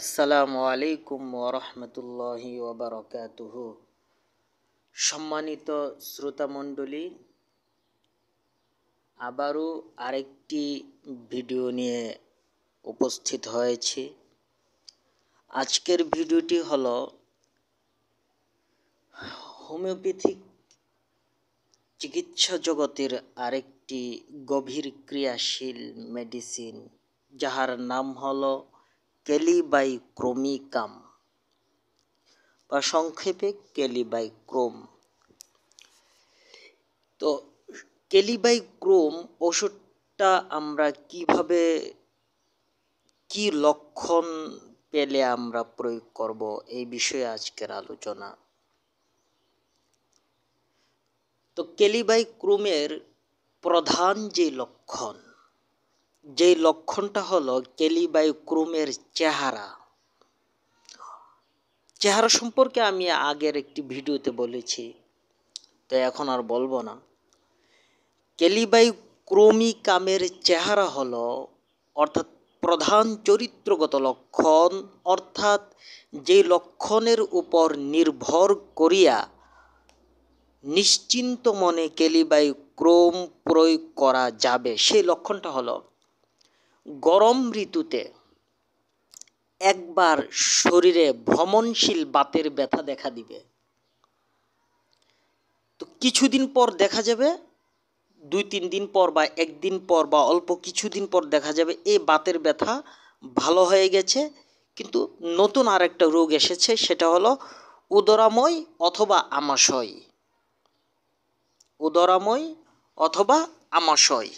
আসসালামু আলাইকুম ওরহমতুল্লাহি ওবরকাতুহ সম্মানিত শ্রোতামণ্ডলী আবারও আরেকটি ভিডিও নিয়ে উপস্থিত হয়েছে আজকের ভিডিওটি হল হোমিওপ্যাথিক চিকিৎসা জগতের আরেকটি গভীর ক্রিয়াশীল মেডিসিন যাহার নাম হলো ক্যালিবাইক্রোমিকাম বা সংক্ষেপে ক্যালিবাইক্রোম তো ক্যালিবাইক্রোম ওষুধটা আমরা কিভাবে কি লক্ষণ পেলে আমরা প্রয়োগ করব এই বিষয়ে আজকের আলোচনা তো ক্যালিবাইক্রোমের প্রধান যে লক্ষণ যেই লক্ষণটা হলো ক্রোমের চেহারা চেহারা সম্পর্কে আমি আগের একটি ভিডিওতে বলেছি তো এখন আর বলবো না ক্যালিবায়োক্রোমিকামের চেহারা হলো অর্থাৎ প্রধান চরিত্রগত লক্ষণ অর্থাৎ যে লক্ষণের উপর নির্ভর করিয়া নিশ্চিন্ত মনে ক্রোম প্রয়োগ করা যাবে সেই লক্ষণটা হলো গরম ঋতুতে একবার শরীরে ভ্রমণশীল বাতের ব্যথা দেখা দিবে তো কিছুদিন পর দেখা যাবে দুই তিন দিন পর বা একদিন পর বা অল্প কিছুদিন পর দেখা যাবে এই বাতের ব্যথা ভালো হয়ে গেছে কিন্তু নতুন আরেকটা রোগ এসেছে সেটা হলো উদরাময় অথবা আমাশয় উদরাময় অথবা আমাশয়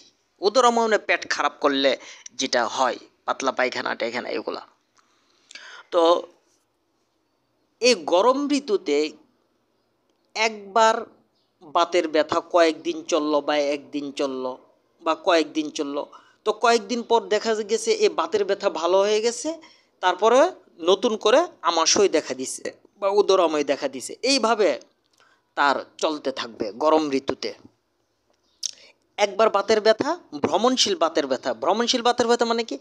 ওদের অমাউনে পেট খারাপ করলে যেটা হয় পাতলা পায়খানা টায়খানা এগুলা তো এই গরম ঋতুতে একবার বাতের ব্যথা কয়েকদিন চললো বা একদিন চললো বা কয়েকদিন চললো তো কয়েকদিন পর দেখা গেছে এই বাতের ব্যথা ভালো হয়ে গেছে তারপরে নতুন করে আমাশয় দেখা দিছে বা উদরাময় দেখা দিছে এইভাবে তার চলতে থাকবে গরম ঋতুতে একবার বাতের ব্যথা ভ্রমণশীল বাতের ব্যথা ভ্রমণশীল বাতের ব্যথা মানে কি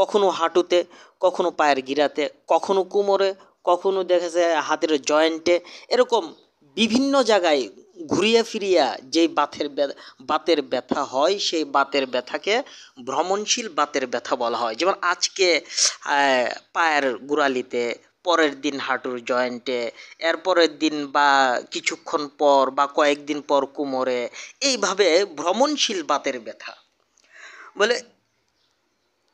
কখনো হাঁটুতে কখনো পায়ের গিরাতে কখনো কোমরে কখনো দেখা যায় হাতের জয়েন্টে এরকম বিভিন্ন জায়গায় ঘুরিয়ে ফিরিয়া যেই বাতের বাতের ব্যথা হয় সেই বাতের ব্যথাকে ভ্রমণশীল বাতের ব্যথা বলা হয় যেমন আজকে পায়ের গোড়ালিতে পরের দিন হাঁটুর জয়েন্টে এরপরের দিন বা কিছুক্ষণ পর বা কয়েকদিন পর কোমরে এইভাবে ভ্রমণশীল বাতের ব্যথা বলে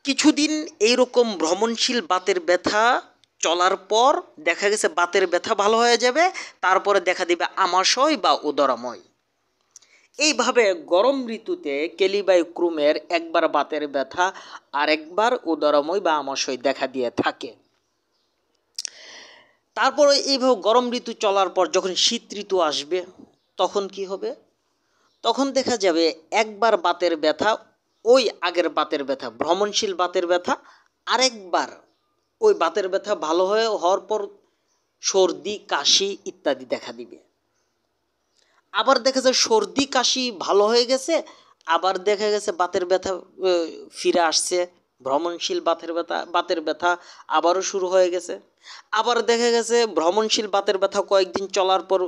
কিছুদিন এইরকম ভ্রমণশীল বাতের ব্যথা চলার পর দেখা গেছে বাতের ব্যথা ভালো হয়ে যাবে তারপরে দেখা দিবে আমাশয় বা উদরাময় এইভাবে গরম ঋতুতে কেলিবাই ক্রুমের একবার বাতের ব্যথা আরেকবার উদরময় বা আমাশয় দেখা দিয়ে থাকে তারপর এইভাবে গরম ঋতু চলার পর যখন শীত ঋতু আসবে তখন কি হবে তখন দেখা যাবে একবার বাতের ব্যথা ওই আগের বাতের ব্যথা ভ্রমণশীল বাতের ব্যথা আরেকবার ওই বাতের ব্যথা ভালো হয়ে হওয়ার পর সর্দি কাশি ইত্যাদি দেখা দিবে আবার দেখা যায় সর্দি কাশি ভালো হয়ে গেছে আবার দেখা গেছে বাতের ব্যথা ফিরে আসছে ভ্রমণশীল বাতের ব্যথা বাতের ব্যথা আবারও শুরু হয়ে গেছে আবার দেখা গেছে ভ্রমণশীল বাতের ব্যথা কয়েকদিন চলার পর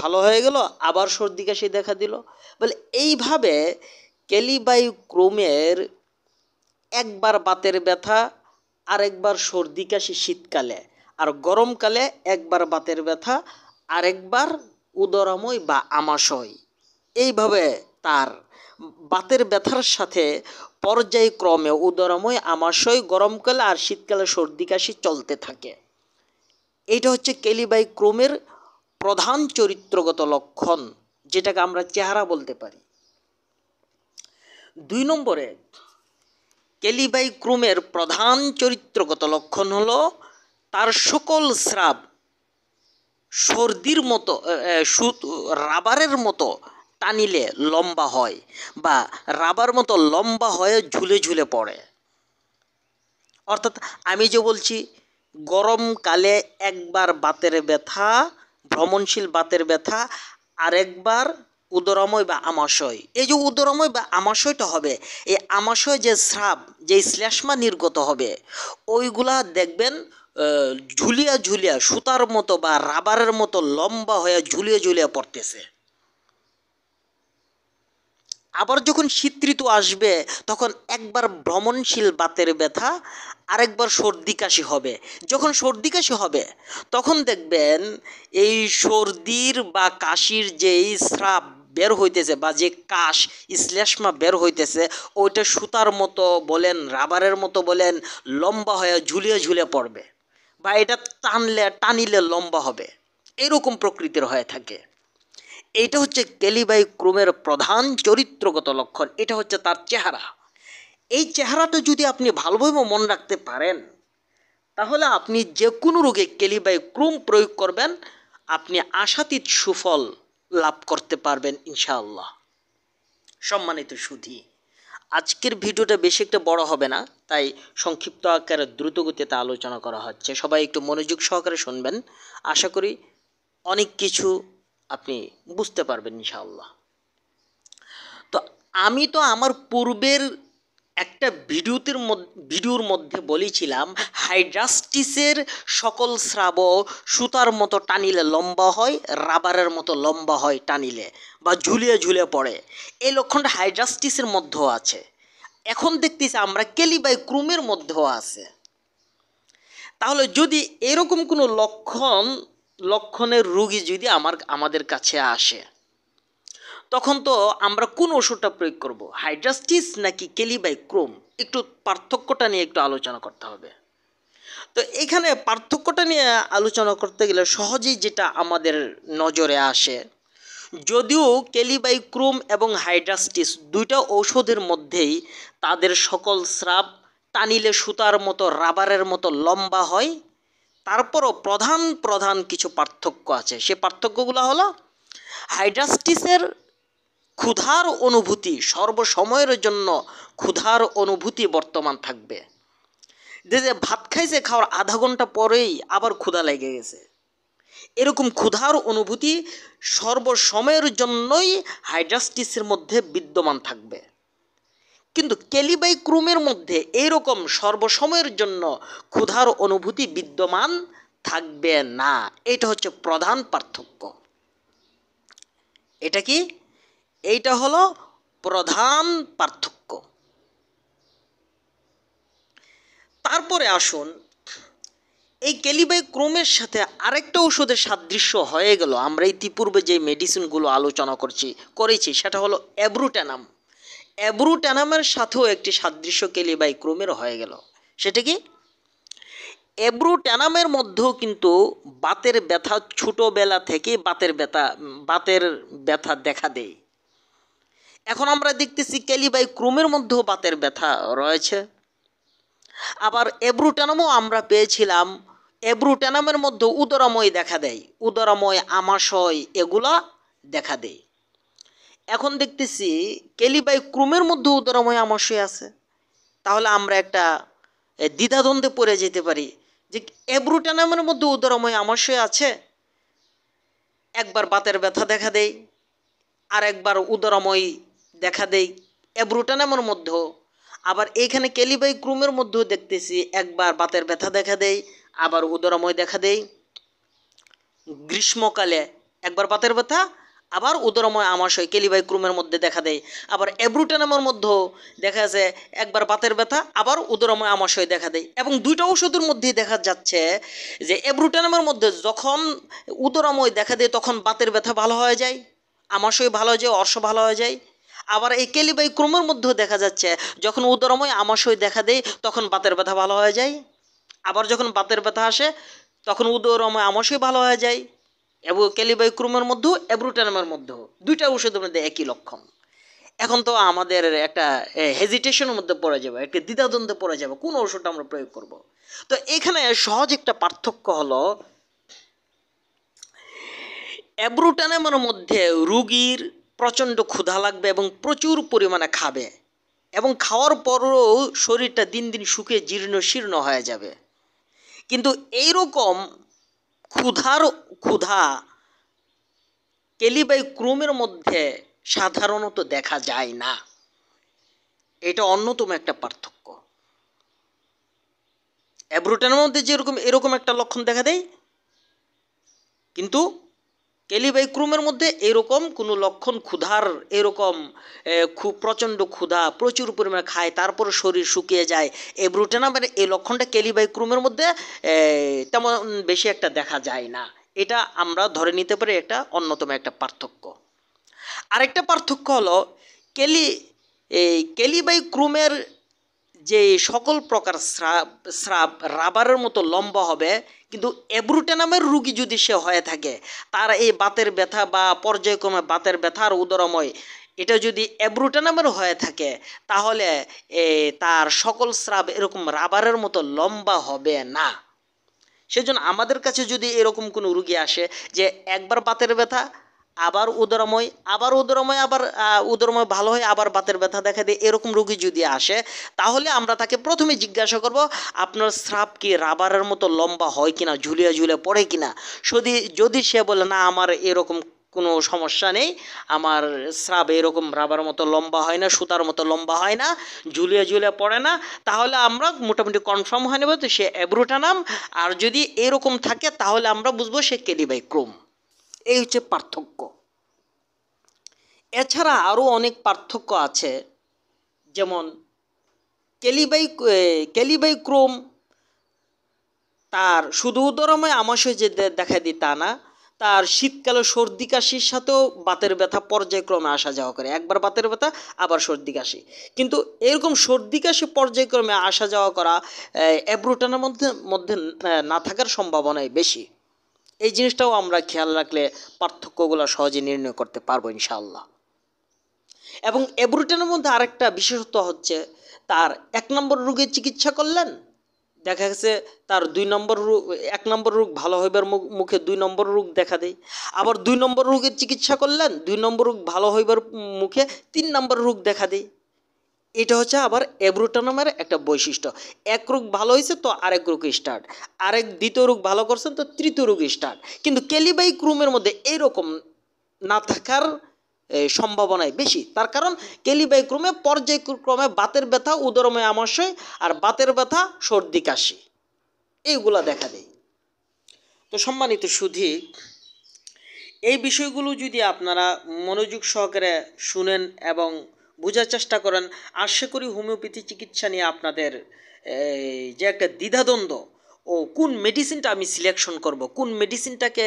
ভালো হয়ে গেল আবার সর্দি কাশি দেখা দিল বলে এইভাবে ক্রোমের একবার বাতের ব্যথা আরেকবার সর্দি কাশি শীতকালে আর গরমকালে একবার বাতের ব্যথা আরেকবার উদরাময় বা আমাশয় এইভাবে তার বাতের ব্যথার সাথে পর্যায়ক্রমে উদরময় আমাশয় গরমকালে আর শীতকালে সর্দি কাশি চলতে থাকে এটা হচ্ছে কেলিবাই ক্রোমের প্রধান চরিত্রগত লক্ষণ যেটাকে আমরা চেহারা বলতে পারি দুই নম্বরে কেলিবাই ক্রোমের প্রধান চরিত্রগত লক্ষণ হল তার সকল স্রাব সর্দির মতো রাবারের মতো টানিলে লম্বা হয় বা রাবার মতো লম্বা হয়ে ঝুলে ঝুলে পড়ে অর্থাৎ আমি যে বলছি গরমকালে একবার বাতের ব্যথা ভ্রমণশীল বাতের ব্যথা আরেকবার উদরময় বা আমাশয় এই যে উদরময় বা আমাশয়টা হবে এই আমাশয় যে স্রাব যে শ্লেষ্মা নির্গত হবে ওইগুলা দেখবেন ঝুলিয়া ঝুলিয়া সুতার মতো বা রাবারের মতো লম্বা হয়ে ঝুলিয়ে ঝুলিয়ে পড়তেছে আবার যখন শীত ঋতু আসবে তখন একবার ভ্রমণশীল বাতের ব্যথা আরেকবার সর্দি কাশি হবে যখন সর্দি কাশি হবে তখন দেখবেন এই সর্দির বা কাশির যে স্রাব বের হইতেছে বা যে কাশ শ্লেষ্মা বের হইতেছে ওইটা সুতার মতো বলেন রাবারের মতো বলেন লম্বা হয়ে ঝুলিয়ে ঝুলে পড়বে বা এটা টানলে টানিলে লম্বা হবে এরকম প্রকৃতির হয়ে থাকে এটা হচ্ছে কেলিবাই ক্রোমের প্রধান চরিত্রগত লক্ষণ এটা হচ্ছে তার চেহারা এই চেহারাটা যদি আপনি ভালোভাবে মনে রাখতে পারেন তাহলে আপনি যে কোনো রোগে কেলিবাই ক্রোম প্রয়োগ করবেন আপনি আশাতীত সুফল লাভ করতে পারবেন ইনশাআল্লাহ সম্মানিত সুধী আজকের ভিডিওটা বেশি একটা বড় হবে না তাই সংক্ষিপ্ত আকারে দ্রুতগতিতে আলোচনা করা হচ্ছে সবাই একটু মনোযোগ সহকারে শুনবেন আশা করি অনেক কিছু আপনি বুঝতে পারবেন ইনশাআল্লাহ তো আমি তো আমার পূর্বের একটা ভিডিওতের ভিডিওর মধ্যে বলেছিলাম হাইড্রাস্টিসের সকল স্রাব সুতার মতো টানিলে লম্বা হয় রাবারের মতো লম্বা হয় টানিলে বা ঝুলিয়ে ঝুলে পড়ে এই লক্ষণটা হাইড্রাস্টিসের মধ্যেও আছে এখন দেখতেছি আমরা কেলিবাই ক্রুমের মধ্যেও আছে তাহলে যদি এরকম কোনো লক্ষণ লক্ষণের রুগী যদি আমার আমাদের কাছে আসে তখন তো আমরা কোন ওষুধটা প্রয়োগ করব হাইড্রাস্টিস নাকি কেলিবাই ক্রোম একটু পার্থক্যটা নিয়ে একটু আলোচনা করতে হবে তো এখানে পার্থক্যটা নিয়ে আলোচনা করতে গেলে সহজেই যেটা আমাদের নজরে আসে যদিও ক্রোম এবং হাইড্রাস্টিস দুইটা ঔষধের মধ্যেই তাদের সকল স্রাব টানিলে সুতার মতো রাবারের মতো লম্বা হয় তারপরও প্রধান প্রধান কিছু পার্থক্য আছে সে পার্থক্যগুলো হলো হাইড্রাস্টিসের ক্ষুধার অনুভূতি সর্বসময়ের জন্য ক্ষুধার অনুভূতি বর্তমান থাকবে যে যে ভাত খাইছে খাওয়ার আধা ঘন্টা পরেই আবার ক্ষুধা লেগে গেছে এরকম ক্ষুধার অনুভূতি সর্বসময়ের জন্যই হাইড্রাস্টিসের মধ্যে বিদ্যমান থাকবে কিন্তু ক্যালিবাই ক্রুমের মধ্যে এইরকম সর্বসময়ের জন্য ক্ষুধার অনুভূতি বিদ্যমান থাকবে না এটা হচ্ছে প্রধান পার্থক্য এটা কি এইটা হলো প্রধান পার্থক্য তারপরে আসুন এই ক্যালিবাই ক্রোমের সাথে আরেকটা ওষুধের সাদৃশ্য হয়ে গেল আমরা ইতিপূর্বে যে মেডিসিনগুলো আলোচনা করছি করেছি সেটা হলো অ্যাব্রুটানাম অ্যাব্রু ট্যানামের সাথেও একটি সাদৃশ্য কেলি বাই ক্রোমের হয়ে গেল সেটা কি অ্যাব্রু ট্যানামের মধ্যেও কিন্তু বাতের ব্যথা ছোটোবেলা থেকে বাতের ব্যথা বাতের ব্যথা দেখা দেয় এখন আমরা দেখতেছি ক্যালিবাই ক্রোমের মধ্যেও বাতের ব্যথা রয়েছে আবার এব্রুটানামও আমরা পেয়েছিলাম এব্রুটানামের মধ্যে উদরাময় দেখা দেয় উদরাময় আমাশয় এগুলা দেখা দেয় এখন দেখতেছি কেলি বাই ক্রুমের মধ্যে উদরময় আমাশয় আছে তাহলে আমরা একটা দ্বিধাদ্বন্দ্বে পড়ে যেতে পারি যে এব্রুটানামের মধ্যে উদরময় আমাশয় আছে একবার বাতের ব্যথা দেখা দেয় আর একবার উদরময় দেখা দেয় এব্রুটানামের মধ্যেও আবার এইখানে বাই ক্রুমের মধ্যেও দেখতেছি একবার বাতের ব্যথা দেখা দেয় আবার উদরময় দেখা দেয় গ্রীষ্মকালে একবার বাতের ব্যথা আবার উদরময় আমাশয় কেলিবাই ক্রুমের মধ্যে দেখা দেয় আবার অ্যাব্রুটেনামের মধ্যেও দেখা যাচ্ছে একবার বাতের ব্যথা আবার উদরময় আমাশয় দেখা দেয় এবং দুইটা ওষুধের মধ্যে দেখা যাচ্ছে যে অ্যাব্রুটেনামের মধ্যে যখন উদরময় দেখা দেয় তখন বাতের ব্যথা ভালো হয়ে যায় আমাশয় ভালো হয়ে যায় অর্শ ভালো হয়ে যায় আবার এই কেলিবাই ক্রুমের মধ্যেও দেখা যাচ্ছে যখন উদরময় আমাশয় দেখা দেয় তখন বাতের ব্যথা ভালো হয়ে যায় আবার যখন বাতের ব্যথা আসে তখন উদরময় আমাশয় ভালো হয়ে যায় এবং ক্যালিবাইক্রোমের মধ্যেও অ্যাব্রুটানামের মধ্যেও দুইটা ওষুধের মধ্যে একই লক্ষণ এখন তো আমাদের একটা হেজিটেশনের মধ্যে পড়ে যাবে একটা দ্বিধাদ্বন্দ্বে পড়ে যাবে কোন ওষুধটা আমরা প্রয়োগ করব তো এখানে সহজ একটা পার্থক্য হলো অ্যাব্রুটানামের মধ্যে রুগীর প্রচণ্ড ক্ষুধা লাগবে এবং প্রচুর পরিমাণে খাবে এবং খাওয়ার পরও শরীরটা দিন দিন শুকিয়ে জীর্ণ শীর্ণ হয়ে যাবে কিন্তু এইরকম ক্ষুধার ক্ষুধা কেলিবাই ক্রোমের মধ্যে সাধারণত দেখা যায় না এটা অন্যতম একটা পার্থক্য অ্যাব্রোটানের মধ্যে যেরকম এরকম একটা লক্ষণ দেখা দেয় কিন্তু ক্যালিবাইক্রোমের মধ্যে এরকম কোনো লক্ষণ ক্ষুধার এরকম খুব প্রচণ্ড ক্ষুধা প্রচুর পরিমাণে খায় তারপর শরীর শুকিয়ে যায় এব্রুটেনা মানে এই লক্ষণটা ক্যালিবাইক্রোমের মধ্যে তেমন বেশি একটা দেখা যায় না এটা আমরা ধরে নিতে পারি একটা অন্যতম একটা পার্থক্য আরেকটা পার্থক্য হলো কেলি এই কেলিবাইক্রুমের যে সকল প্রকার স্রাব স্রাব রাবারের মতো লম্বা হবে কিন্তু অ্যাব্রুটেনামের নামের রুগী যদি সে হয়ে থাকে তার এই বাতের ব্যথা বা পর্যায়ক্রমে বাতের ব্যথা আর উদরময় এটা যদি অ্যাব্রুটা নামের হয়ে থাকে তাহলে তার সকল স্রাব এরকম রাবারের মতো লম্বা হবে না সেজন্য আমাদের কাছে যদি এরকম কোনো রুগী আসে যে একবার বাতের ব্যথা আবার উদরময় আবার উদরময় আবার উদরময় ভালো হয় আবার বাতের ব্যথা দেখা দেয় এরকম রোগী যদি আসে তাহলে আমরা তাকে প্রথমে জিজ্ঞাসা করব আপনার স্রাব কি রাবারের মতো লম্বা হয় কিনা ঝুলিয়ে ঝুলে পড়ে কিনা যদি যদি সে বলে না আমার এরকম কোনো সমস্যা নেই আমার স্রাব এরকম রাবার মতো লম্বা হয় না সুতার মতো লম্বা হয় না ঝুলিয়ে ঝুলিয়ে পড়ে না তাহলে আমরা মোটামুটি কনফার্ম হয়ে নেব তো সে অ্যাব্রোটানাম আর যদি এরকম থাকে তাহলে আমরা বুঝবো সে ক্যালিবাই ক্রোম এই হচ্ছে পার্থক্য এছাড়া আরও অনেক পার্থক্য আছে যেমন ক্যালিবাই ক্রোম তার শুধু উদরময় আমাশয় যে দেখা দিই তা না তার শীতকালে সর্দি কাশির সাথেও বাতের ব্যথা পর্যায়ক্রমে আসা যাওয়া করে একবার বাতের ব্যথা আবার সর্দি কাশি কিন্তু এরকম সর্দি কাশি পর্যায়ক্রমে আসা যাওয়া করা অ্যাব্রুটানের মধ্যে মধ্যে না থাকার সম্ভাবনাই বেশি এই জিনিসটাও আমরা খেয়াল রাখলে পার্থক্যগুলো সহজে নির্ণয় করতে পারবো ইনশাআল্লাহ এবং এবরুটেনের মধ্যে আরেকটা বিশেষত্ব হচ্ছে তার এক নম্বর রোগের চিকিৎসা করলেন দেখা গেছে তার দুই নম্বর রোগ এক নম্বর রোগ ভালো হইবার মুখে দুই নম্বর রোগ দেখা দেয় আবার দুই নম্বর রোগের চিকিৎসা করলেন দুই নম্বর রোগ ভালো হইবার মুখে তিন নম্বর রোগ দেখা দেয় এটা হচ্ছে আবার অ্যাব্রোটনমের একটা বৈশিষ্ট্য এক রোগ ভালো হয়েছে তো আরেক রোগ স্টার্ট আরেক দ্বিতীয় রোগ ভালো করছেন তো তৃতীয় রোগ স্টার্ট কিন্তু ক্যালিবাইক রুমের মধ্যে এরকম না থাকার সম্ভাবনাই বেশি তার কারণ ক্যালিবাইক রুমে পর্যায়ক্রমে বাতের ব্যথা উদরময় আমাশয় আর বাতের ব্যথা সর্দি কাশি এইগুলা দেখা দেয় তো সম্মানিত সুধি এই বিষয়গুলো যদি আপনারা মনোযোগ সহকারে শুনেন এবং বোঝার চেষ্টা করেন আশা করি হোমিওপ্যাথি চিকিৎসা নিয়ে আপনাদের যে একটা দ্বিধাদ্বন্দ্ব ও কোন মেডিসিনটা আমি সিলেকশন করব কোন মেডিসিনটাকে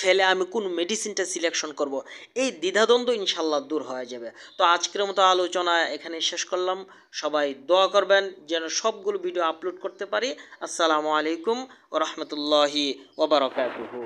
ফেলে আমি কোন মেডিসিনটা সিলেকশন করব এই দ্বিধাদ্বন্দ্ব ইনশাল্লাহ দূর হয়ে যাবে তো আজকের মতো আলোচনা এখানে শেষ করলাম সবাই দোয়া করবেন যেন সবগুলো ভিডিও আপলোড করতে পারি আসসালামু আলাইকুম ও রহমতুল্লাহি ওবরাকাতুহু